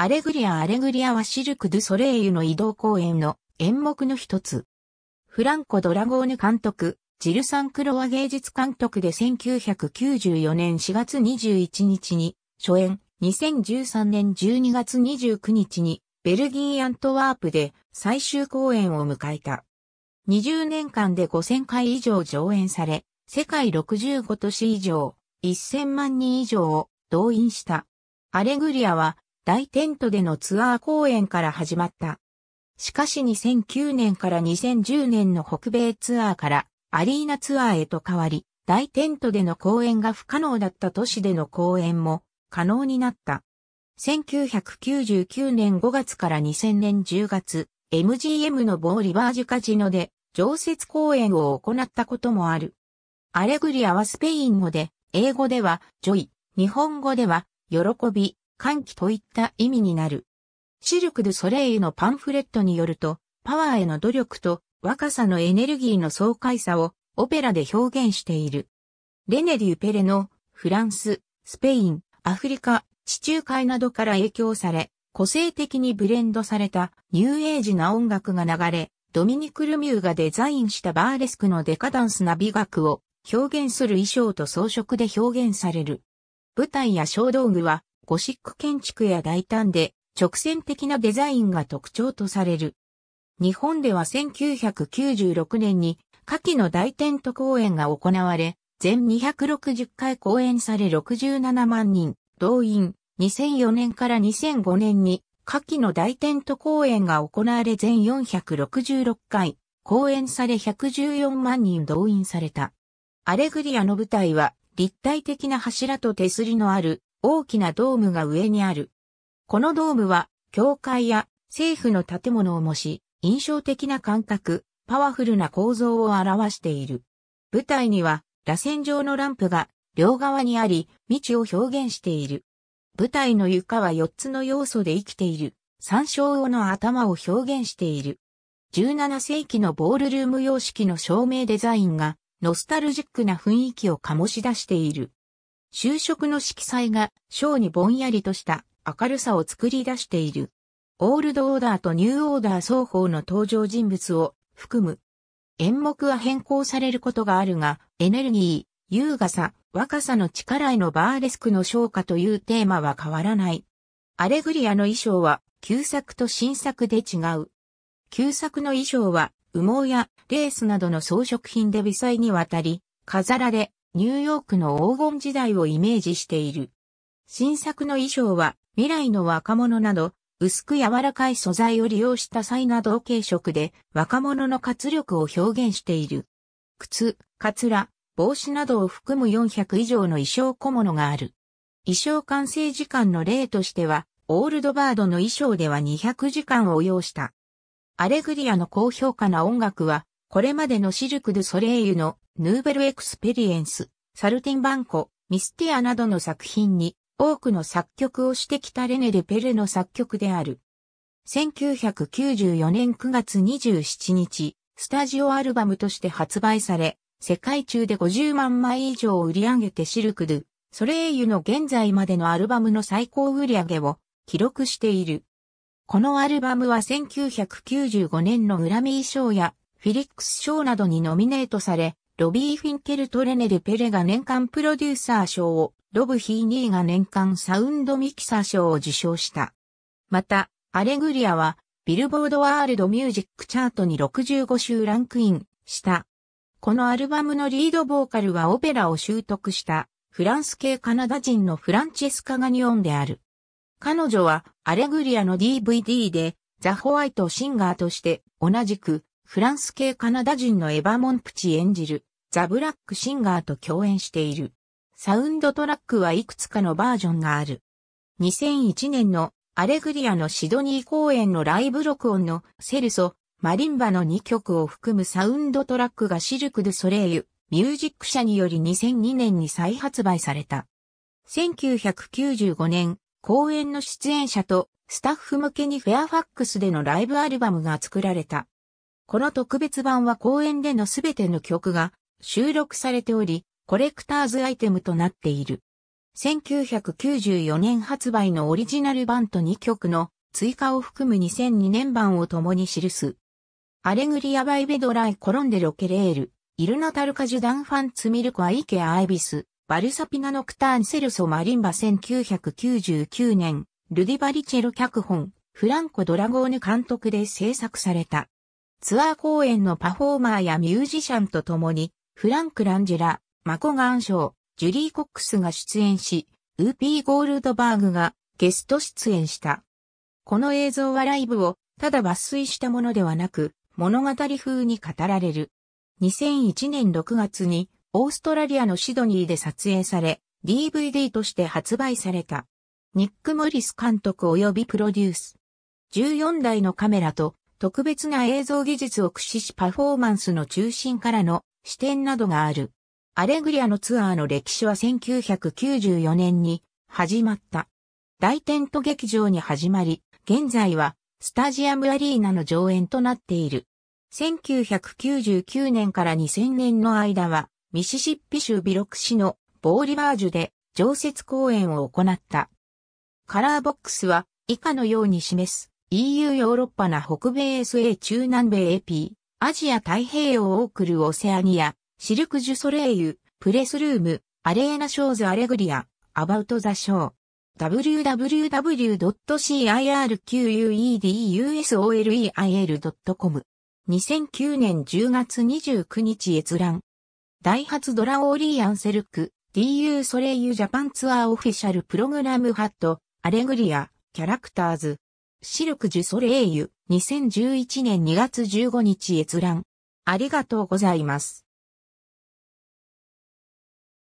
アレグリア・アレグリアはシルク・ドゥ・ソレイユの移動公演の演目の一つ。フランコ・ドラゴーヌ監督、ジル・サンクロワ芸術監督で1994年4月21日に初演、2013年12月29日にベルギー・アントワープで最終公演を迎えた。20年間で5000回以上上演され、世界65都市以上、1000万人以上を動員した。アレグリアは大テントでのツアー公演から始まった。しかし2009年から2010年の北米ツアーからアリーナツアーへと変わり、大テントでの公演が不可能だった都市での公演も可能になった。1999年5月から2000年10月、MGM の某リバージュカジノで常設公演を行ったこともある。アレグリアはスペイン語で、英語ではジョイ、日本語では喜び歓喜といった意味になる。シルク・ドゥ・ソレイユのパンフレットによると、パワーへの努力と若さのエネルギーの爽快さをオペラで表現している。レネ・デュ・ペレのフランス、スペイン、アフリカ、地中海などから影響され、個性的にブレンドされたニューエイジな音楽が流れ、ドミニク・ルミューがデザインしたバーレスクのデカダンスな美学を表現する衣装と装飾で表現される。舞台や小道具はゴシック建築や大胆で直線的なデザインが特徴とされる。日本では1996年に夏季の大テント公演が行われ、全260回公演され67万人、動員、2004年から2005年に夏季の大テント公演が行われ全466回、公演され114万人動員された。アレグリアの舞台は立体的な柱と手すりのある大きなドームが上にある。このドームは、教会や政府の建物を模し、印象的な感覚、パワフルな構造を表している。舞台には、螺旋状のランプが両側にあり、未知を表現している。舞台の床は4つの要素で生きている、三章王の頭を表現している。17世紀のボールルーム様式の照明デザインが、ノスタルジックな雰囲気を醸し出している。就職の色彩が、ショーにぼんやりとした明るさを作り出している。オールドオーダーとニューオーダー双方の登場人物を含む。演目は変更されることがあるが、エネルギー、優雅さ、若さの力へのバーレスクの昇華というテーマは変わらない。アレグリアの衣装は旧作と新作で違う。旧作の衣装は羽毛やレースなどの装飾品で微細にわたり、飾られ、ニューヨークの黄金時代をイメージしている。新作の衣装は未来の若者など薄く柔らかい素材を利用したサイなど系軽色で若者の活力を表現している。靴、カツラ、帽子などを含む400以上の衣装小物がある。衣装完成時間の例としては、オールドバードの衣装では200時間を要した。アレグリアの高評価な音楽は、これまでのシルク・ドゥ・ソレイユのヌーベルエクスペリエンス、サルティンバンコ、ミスティアなどの作品に多くの作曲をしてきたレネ・ル・ペルの作曲である。1994年9月27日、スタジオアルバムとして発売され、世界中で50万枚以上を売り上げてシルクドゥ、ソレイユの現在までのアルバムの最高売り上げを記録している。このアルバムは1995年のグラミー賞やフィリックス賞などにノミネートされ、ロビー・フィンケルとレネル・ペレが年間プロデューサー賞を、ロブ・ヒーニーが年間サウンドミキサー賞を受賞した。また、アレグリアは、ビルボードワールドミュージックチャートに65週ランクインした。このアルバムのリードボーカルはオペラを習得したフランス系カナダ人のフランチェスカ・ガニオンである。彼女はアレグリアの DVD でザ・ホワイトシンガーとして同じくフランス系カナダ人のエヴァ・モンプチ演じるザ・ブラックシンガーと共演している。サウンドトラックはいくつかのバージョンがある。2001年のアレグリアのシドニー公演のライブ録音のセルソ、マリンバの2曲を含むサウンドトラックがシルク・ドゥ・ソレイユ、ミュージック社により2002年に再発売された。1995年、公演の出演者とスタッフ向けにフェアファックスでのライブアルバムが作られた。この特別版は公演でのすべての曲が収録されており、コレクターズアイテムとなっている。1994年発売のオリジナル版と2曲の追加を含む2002年版を共に記す。アレグリアバイベドライコロンデロケレール、イルナタルカジュダンファンツミルコアイケアアイビス、バルサピナノクターンセルソマリンバ1999年、ルディバリチェル脚本、フランコ・ドラゴーヌ監督で制作された。ツアー公演のパフォーマーやミュージシャンと共にフランク・ランジェラ、マコガン賞、ジュリー・コックスが出演し、ウーピー・ゴールドバーグがゲスト出演した。この映像はライブをただ抜粋したものではなく、物語風に語られる。2001年6月にオーストラリアのシドニーで撮影され、DVD として発売された。ニック・モリス監督及びプロデュース。14台のカメラと特別な映像技術を駆使しパフォーマンスの中心からの支店などがある。アレグリアのツアーの歴史は1994年に始まった。大テント劇場に始まり、現在はスタジアムアリーナの上演となっている。1999年から2000年の間は、ミシシッピ州ビロク市のボーリバージュで常設公演を行った。カラーボックスは以下のように示す EU ヨーロッパな北米 SA 中南米 AP アジア太平洋を送るオセアニア、シルク・ジュ・ソレイユ、プレスルーム、アレーナ・ショーズ・アレグリア、アバウト・ザ・ショー。w w w c i r q u e u e d u s o l e i l c o m 2009年10月29日閲覧。ダイハツドラオーリーアンセルク、DU ソレイユジャパンツアーオフィシャルプログラムハット、アレグリア、キャラクターズ、シルク・ジュ・ソレイユ、2011年2月15日閲覧。ありがとうございます。